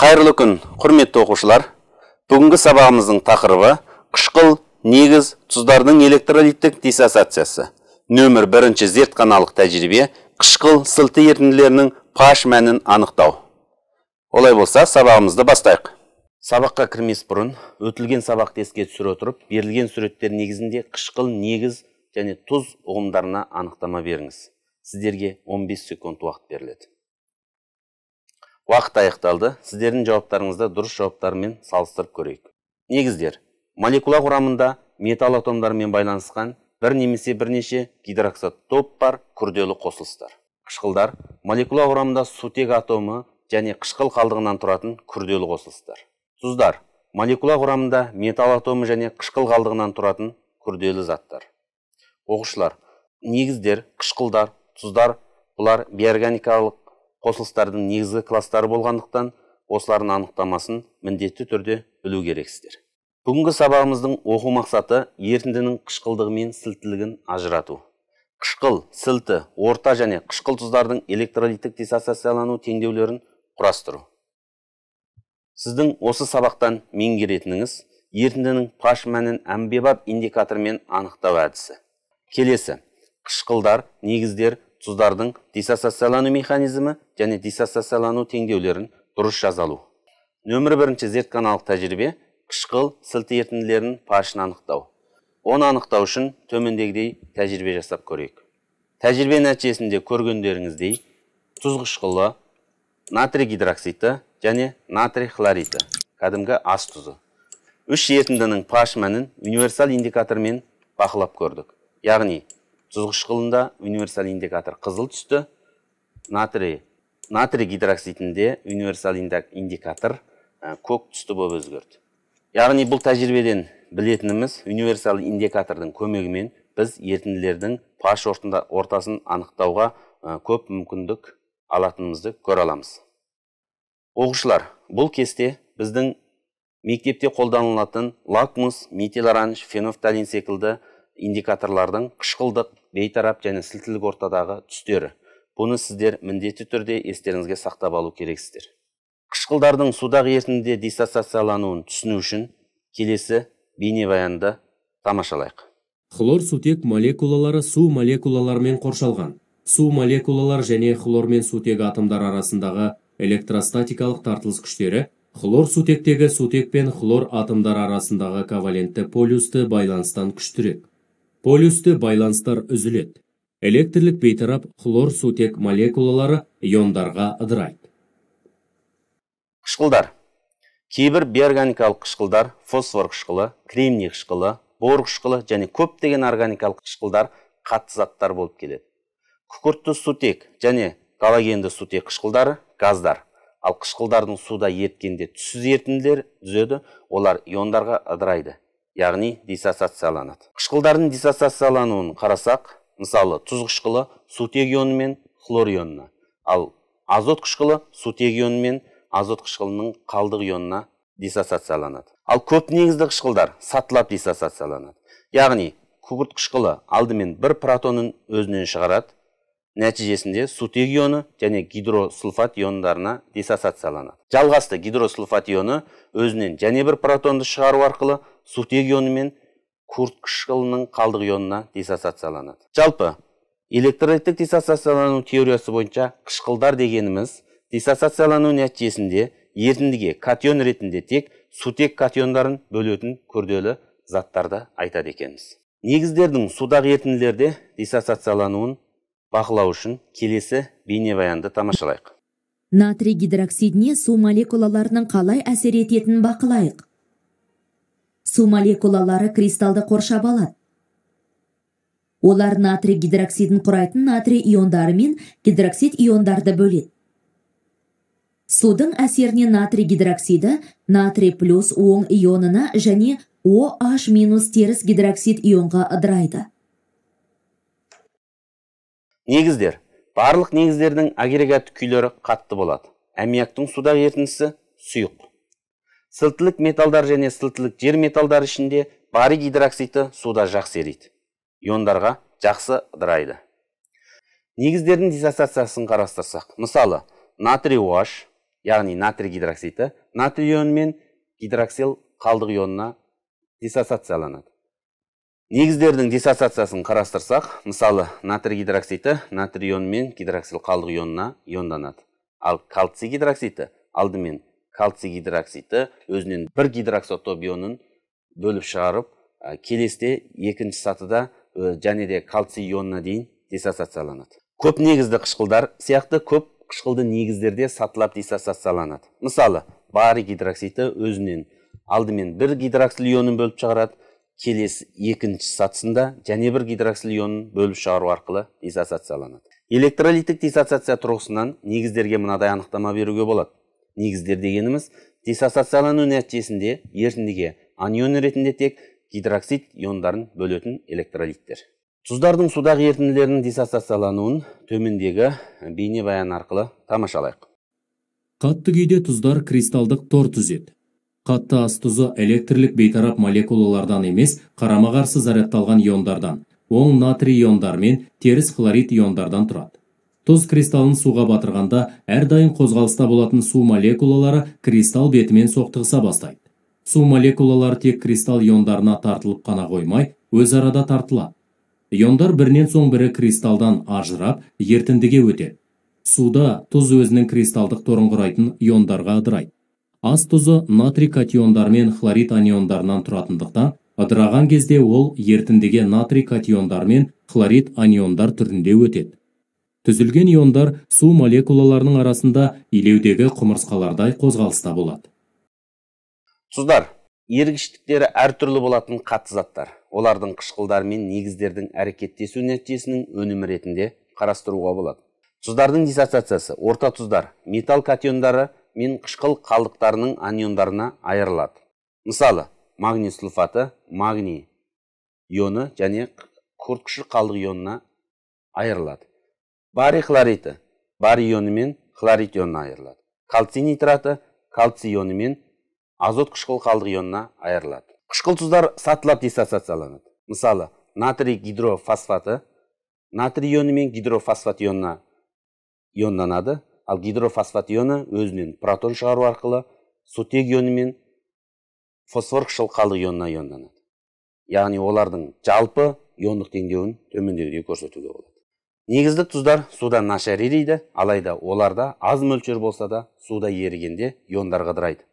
қайырлы күн құрметті оқушылар бүгінгі сабағымыздың тақырыбы қышқыл негіз тұздардың электролиттік диссоциациясы нөмір бірінші зертханалық тәжірибе қышқыл сылты ерітінділерінің паш мәнін анықтау олай болса сабағымызды бастайық сабаққа кірмес бұрын өтілген сабақты еске түсіре отырып берілген суреттер негізінде қышқыл негіз және тұз ұғымдарына анықтама беріңіз сіздерге 15 секунд уақыт беріледі уақыт аяқталды сіздердің жауаптарыңызды дұрыс жауаптармен салыстырып көрейік негіздер молекула құрамында металл атомдарымен байланысқан бір немесе бірнеше гидроксид топ бар күрделі қосылыстар қышқылдар молекула құрамында сутек атомы және қышқыл қалдығынан тұратын күрделі қосылыстар тұздар молекула құрамында металл атомы және қышқыл қалдығынан тұратын күрделі заттар оқушылар негіздер қышқылдар тұздар бұлар биорганикалық қосылыстардың негізгі класстары болғандықтан осылардың анықтамасын міндетті түрде білу керексіздер бүгінгі сабағымыздың оқу мақсаты ерітіндінің қышқылдығы мен сілтілігін ажырату қышқыл сілті орта және қышқыл тұздардың электролиттік диссоциациялану теңдеулерін құрастыру сіздің осы сабақтан меңгеретініңіз ерітіндінің паш мәнін әмбебап индикатормен анықтау әдісі келесі қышқылдар негіздер тұздардың диссоциациялану механизмі және диссоциациялану теңдеулерін дұрыс жазалу нөмір бірінші зертханалық тәжірибе қышқыл сілті ерітінділерінің пашын анықтау оны анықтау үшін төмендегідей тәжірибе жасап көрейік тәжірибе нәтижесінде көргендеріңіздей тұз қышқылы натрий гидроксиді және натрий хлориді кәдімгі ас тұзы үш ерітіндінің pH мәнін универсал индикатормен бақылап көрдік яғни тұз қышқылында универсал индикатор қызыл түсті натрий натрий гидроксидінде универсал индикатор э, көк түсті болып өзгерді яғни бұл тәжірибеден білетініміз универсал индикатордың көмегімен біз ерінділердің паш ортасын анықтауға э, көп мүмкіндік алатынымызды көре аламыз оқушылар бұл кесте біздің мектепте қолданылатын лакмус метилоранж фенофталин секілді индикаторлардың қышқылдық бейтарап және сілтілік ортадағы түстері бұны сіздер міндетті түрде естеріңізге сақтап алу керексіздер қышқылдардың судағы ерітіндіде диссоциациялануын түсіну үшін келесі бейнебаянды тамашалайық хлор сутек молекулалары су молекулаларымен қоршалған су молекулалар және хлор мен сутек атомдар арасындағы электростатикалық тартылыс күштері хлор сутектегі сутек пен хлор атомдар арасындағы ковалентті полюсті байланыстан күштірек полюсте байланыстар үзіледі электрлік бейтарап хлор сутек молекулалары иондарға ыдырайды қышқылдар кейбір биорганикалық қышқылдар фосфор қышқылы кремний қышқылы бор қышқылы және көптеген органикалық қышқылдар қатты заттар болып келеді күкіртті сутек және коллагенді сутек қышқылдары газдар ал қышқылдардың суда еткенде түссіз ерітінділер түзеді олар иондарға ыдырайды яғни диссоциацияланады қышқылдардың диссоциациялануын қарасақ мысалы тұз қышқылы сутек ионы мен хлор ионына ал азот қышқылы сутек ионы мен азот қышқылының қалдық ионына диссоциацияланады ал көп негізді қышқылдар сатылап диссоциацияланады яғни күкірт қышқылы алдымен бір протонын өзінен шығарады нәтижесінде сутек ионы және гидросульфат иондарына диссоциацияланады жалғасты гидросульфат ионы өзінен және бір протонды шығару арқылы сутек ионы мен курт қышқылының қалдық ионына диссоциацияланады жалпы электролиттік диссоциациялану теориясы бойынша қышқылдар дегеніміз диссоциациялану нәтижесінде ерітіндіге катион ретінде тек сутек катиондарын бөлетін күрделі заттарды айтады екенбіз негіздердің судағы ерітінділерде диссоциациялануын бақылау үшін келесі бейнебаянды тамашалайық натрий гидроксидіне су молекулаларының қалай әсер ететінін бақылайық су молекулалары кристалды қоршап алады олар натрий гидроксидін құрайтын натрий иондары мен гидроксид иондарды бөледі судың әсеріне натрий гидроксиді натрий плюс оң ионына және о аш минус теріс гидроксид ионға ыдырайды негіздер барлық негіздердің агрегатты күйлері қатты болады аммиактың судағы ерітіндісі сұйық сылтылык металдар және сылтылык жер металдары ішінде барий гидроксиді суда жақсы ериді иондарға жақсы ыдырайды негіздердің диссоциациясын қарастырсақ мысалы натрий оаш OH, яғни натрий гидроксиді натрий ион мен гидроксил қалдық ионына диссоциацияланады негіздердің диссоциациясын қарастырсақ мысалы натрий гидроксиді натрий ион мен гидроксил қалдық ионына ионданады ал кальций гидроксиді алдымен кальций гидроксидті өзінен бір ионын бөліп шығарып ә, келесіде екінші сатыда ә, және де кальций ионына дейін диссоциацияланады көп негізді қышқылдар сияқты көп қышқылды негіздерде сатылап диссоциацияланады мысалы барий гидроксиді өзінен алдымен бір гидроксил ионын бөліп шығарады келесі екінші сатысында және бір гидроксил ионын бөліп шығару арқылы диссоциацияланады электролиттік диссоциация тұрғысынан негіздерге мынадай анықтама беруге болады негіздер дегеніміз диссоциациялану нәтижесінде ерітіндіге анион ретінде тек гидроксид иондарын бөлетін электролиттер тұздардың судағы ерітінділерінің диссоциациялануын төмендегі бейнебаян арқылы тамашалайық қатты күйде тұздар кристалдық тор түзеді қатты ас тұзы электрлік бейтарап молекулалардан емес қарама қарсы зарядталған иондардан оң натрий иондар мен теріс хлорид иондардан тұрады тұз кристалын суға батырғанда әрдайым қозғалыста болатын су молекулалары кристал бетімен соқтығыса бастайды су молекулалары тек кристал иондарына тартылып қана қоймай өз арада тартылады иондар бірінен соң бірі кристалдан ажырап ертіндіге өтеді суда тұз өзінің кристалдық торын құрайтын иондарға ыдырайды ас тұзы натрий катиондары мен хлорид аниондарынан тұратындықтан ыдыраған кезде ол ертіндіге натрий катиондар мен хлорид аниондар түрінде өтеді түзілген иондар су молекулаларының арасында илеудегі құмырсқалардай қозғалыста болады тұздар ергіштіктері әртүрлі болатын қатты заттар олардың қышқылдар мен негіздердің әрекеттесу нәтижесінің өнімі ретінде қарастыруға болады тұздардың диссоциациясы орта тұздар металл катиондары мен қышқыл қалдықтарының аниондарына айырылады мысалы магний сульфаты магний ионы және күкіртқышық қалдық ионына айырылады барий хлориті барий ионы мен хлорид ионына айырылады калций нитраты калций ионы мен азот қышқыл қалдық ионына айырылады қышқыл тұздар сатылап диссоциацияланады мысалы натрий гидрофосфаты натрий ионы мен гидрофосфат ионына ионданады ал гидрофосфат ионы өзінен протон шығару арқылы сутек ионы мен фосфор қышқыл қалдық ионына ионданады яғни олардың жалпы иондық теңдеуін төмендегідей көрсетуге болады негізді тұздар суда нашар ериді алайда оларда аз мөлшер болса да суда ерігенде иондар ыдырайды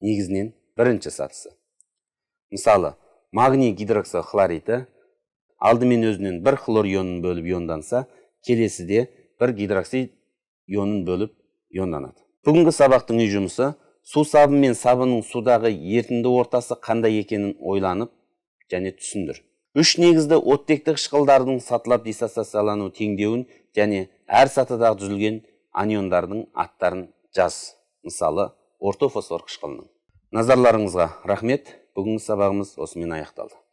негізінен бірінші сатысы мысалы магний гидроксо хлориді алдымен өзінен бір хлор ионын бөліп ионданса келесіде бір гидроксид ионын бөліп ионданады бүгінгі сабақтың үй жұмысы су сабын мен сабынның судағы ерітінді ортасы қандай екенін ойланып және түсіндір үш негізді оттектік қышқылдардың сатылап диссоциациялану теңдеуін және әр сатыдағы түзілген аниондардың аттарын жаз мысалы ортофосфор қышқылының назарларыңызға рахмет бүгінгі сабағымыз осымен аяқталды